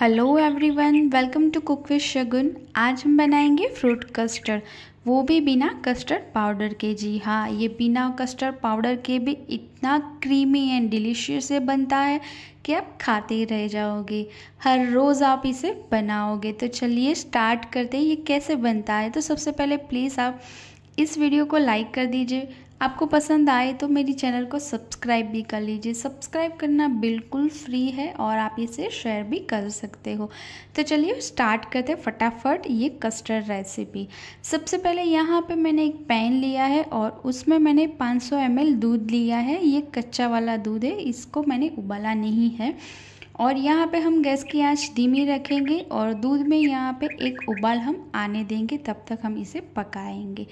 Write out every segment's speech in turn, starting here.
hello everyone welcome to cook with Shagun आज हम बनाएंगे फ्रूट कस्टर्ड वो भी बिना कस्टर्ड पाउडर के जी हाँ ये बिना कस्टर्ड पाउडर के भी इतना क्रीमी एंड डिलीशियस से बनता है कि आप खाते ही रह जाओगे हर रोज़ आप इसे बनाओगे तो चलिए स्टार्ट करते हैं ये कैसे बनता है तो सबसे पहले प्लीज़ आप इस वीडियो को लाइक कर दीजिए आपको पसंद आए तो मेरी चैनल को सब्सक्राइब भी कर लीजिए सब्सक्राइब करना बिल्कुल फ्री है और आप इसे शेयर भी कर सकते हो तो चलिए स्टार्ट करते हैं फटाफट ये कस्टर्ड रेसिपी सबसे पहले यहाँ पे मैंने एक पैन लिया है और उसमें मैंने 500 सौ दूध लिया है ये कच्चा वाला दूध है इसको मैंने उबाला नहीं है और यहाँ पे हम गैस की आंच धीमी रखेंगे और दूध में यहाँ पे एक उबाल हम आने देंगे तब तक हम इसे पकाएंगे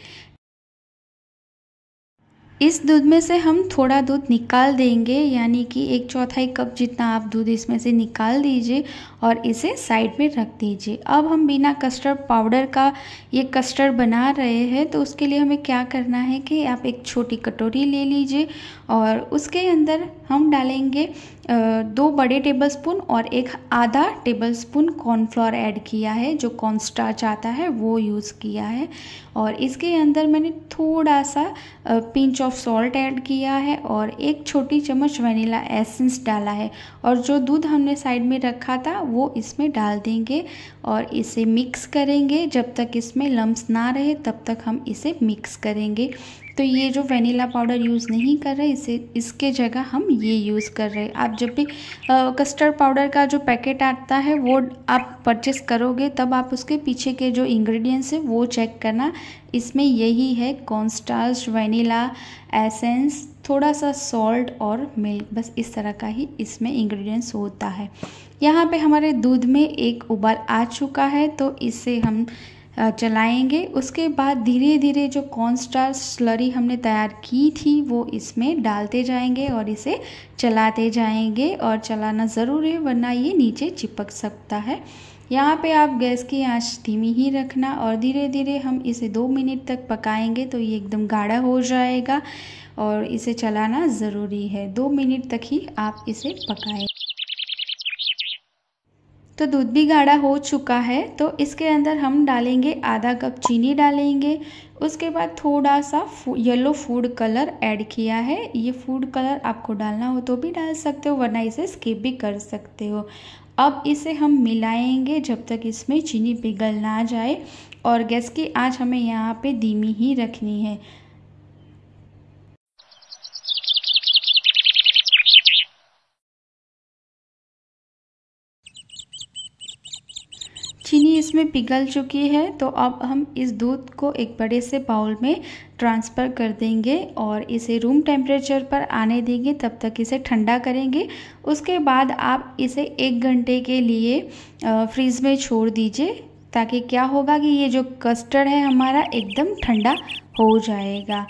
इस दूध में से हम थोड़ा दूध निकाल देंगे यानी कि एक चौथाई कप जितना आप दूध इसमें से निकाल दीजिए और इसे साइड में रख दीजिए अब हम बिना कस्टर्ड पाउडर का ये कस्टर्ड बना रहे हैं तो उसके लिए हमें क्या करना है कि आप एक छोटी कटोरी ले लीजिए और उसके अंदर हम डालेंगे दो बड़े टेबलस्पून और एक आधा टेबलस्पून कॉर्नफ्लोर ऐड किया है जो कॉर्नस्टार्च आता है वो यूज़ किया है और इसके अंदर मैंने थोड़ा सा पिंच ऑफ सॉल्ट ऐड किया है और एक छोटी चम्मच वनीला एसेंस डाला है और जो दूध हमने साइड में रखा था वो इसमें डाल देंगे और इसे मिक्स करेंगे जब तक इसमें लम्ब ना रहे तब तक हम इसे मिक्स करेंगे तो ये जो वनीला पाउडर यूज़ नहीं कर रहे इसे इसके जगह हम ये यूज़ कर रहे हैं आप जब भी कस्टर्ड पाउडर का जो पैकेट आता है वो आप परचेस करोगे तब आप उसके पीछे के जो इंग्रेडिएंट्स है वो चेक करना इसमें यही है कॉन्स्टार्च वनीला एसेंस थोड़ा सा सॉल्ट और मिल्क बस इस तरह का ही इसमें इंग्रेडिएंट्स होता है यहाँ पे हमारे दूध में एक उबाल आ चुका है तो इसे हम चलाएंगे उसके बाद धीरे धीरे जो कॉन्स्टार स्लरी हमने तैयार की थी वो इसमें डालते जाएंगे और इसे चलाते जाएंगे और चलाना ज़रूरी है वरना ये नीचे चिपक सकता है यहाँ पे आप गैस की आंच धीमी ही रखना और धीरे धीरे हम इसे दो मिनट तक पकाएंगे तो ये एकदम गाढ़ा हो जाएगा और इसे चलाना ज़रूरी है दो मिनट तक ही आप इसे पकाएँ तो दूध भी गाढ़ा हो चुका है तो इसके अंदर हम डालेंगे आधा कप चीनी डालेंगे उसके बाद थोड़ा सा येलो फूड कलर ऐड किया है ये फूड कलर आपको डालना हो तो भी डाल सकते हो वरना इसे स्किप भी कर सकते हो अब इसे हम मिलाएंगे जब तक इसमें चीनी पिघल ना जाए और गैस की आँच हमें यहाँ पे धीमी ही रखनी है इसमें पिघल चुकी है तो अब हम इस दूध को एक बड़े से बाउल में ट्रांसफ़र कर देंगे और इसे रूम टेम्परेचर पर आने देंगे तब तक इसे ठंडा करेंगे उसके बाद आप इसे एक घंटे के लिए फ्रीज़ में छोड़ दीजिए ताकि क्या होगा कि ये जो कस्टर्ड है हमारा एकदम ठंडा हो जाएगा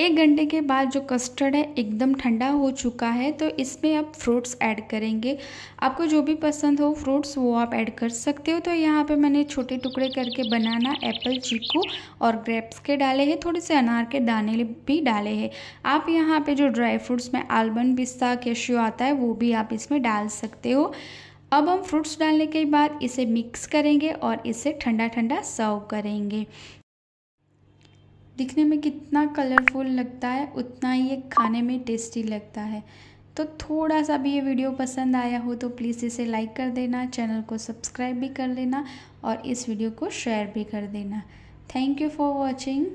एक घंटे के बाद जो कस्टर्ड है एकदम ठंडा हो चुका है तो इसमें आप फ्रूट्स ऐड करेंगे आपको जो भी पसंद हो फ्रूट्स वो आप ऐड कर सकते हो तो यहाँ पे मैंने छोटे टुकड़े करके बनाना एप्पल चीकू और ग्रेप्स के डाले हैं थोड़े से अनार के दाने भी डाले हैं आप यहाँ पे जो ड्राई फ्रूट्स में आलमंड पिस्ता कैश्यू आता है वो भी आप इसमें डाल सकते हो अब हम फ्रूट्स डालने के बाद इसे मिक्स करेंगे और इसे ठंडा ठंडा सर्व करेंगे दिखने में कितना कलरफुल लगता है उतना ही ये खाने में टेस्टी लगता है तो थोड़ा सा भी ये वीडियो पसंद आया हो तो प्लीज़ इसे लाइक कर देना चैनल को सब्सक्राइब भी कर लेना और इस वीडियो को शेयर भी कर देना थैंक यू फॉर वॉचिंग